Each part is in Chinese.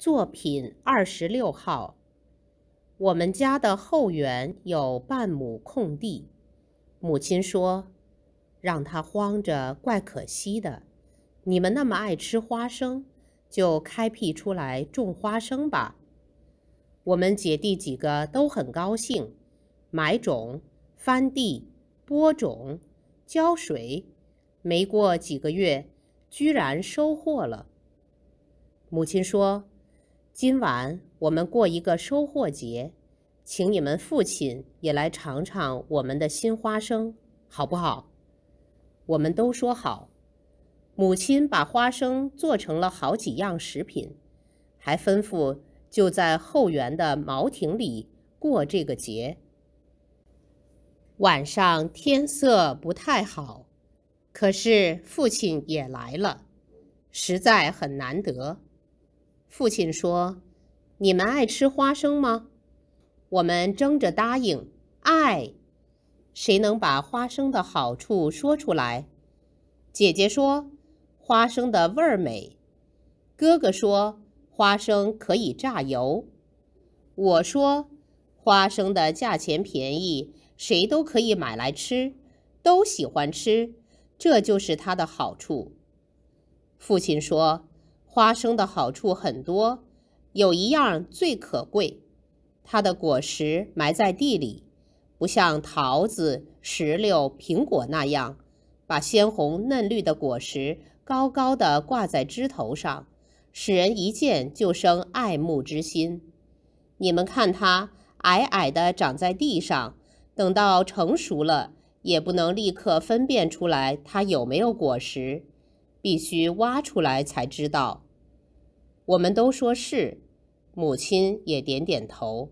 作品二十六号，我们家的后园有半亩空地，母亲说，让它荒着怪可惜的。你们那么爱吃花生，就开辟出来种花生吧。我们姐弟几个都很高兴，买种、翻地、播种、浇水，没过几个月，居然收获了。母亲说。今晚我们过一个收获节，请你们父亲也来尝尝我们的新花生，好不好？我们都说好。母亲把花生做成了好几样食品，还吩咐就在后园的茅亭里过这个节。晚上天色不太好，可是父亲也来了，实在很难得。父亲说：“你们爱吃花生吗？”我们争着答应。爱。谁能把花生的好处说出来？姐姐说：“花生的味儿美。”哥哥说：“花生可以榨油。”我说：“花生的价钱便宜，谁都可以买来吃，都喜欢吃，这就是它的好处。”父亲说。花生的好处很多，有一样最可贵。它的果实埋在地里，不像桃子、石榴、苹果那样，把鲜红嫩绿的果实高高的挂在枝头上，使人一见就生爱慕之心。你们看，它矮矮的长在地上，等到成熟了，也不能立刻分辨出来它有没有果实。必须挖出来才知道。我们都说是，母亲也点点头。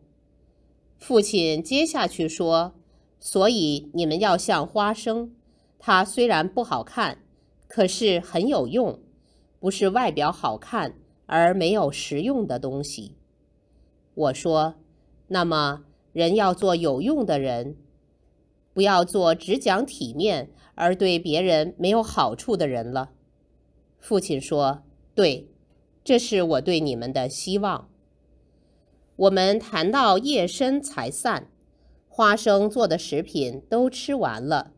父亲接下去说：“所以你们要像花生，它虽然不好看，可是很有用，不是外表好看而没有实用的东西。”我说：“那么人要做有用的人，不要做只讲体面而对别人没有好处的人了。”父亲说：“对，这是我对你们的希望。”我们谈到夜深才散，花生做的食品都吃完了，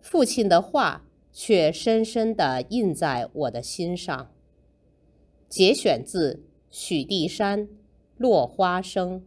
父亲的话却深深的印在我的心上。节选自许地山《落花生》。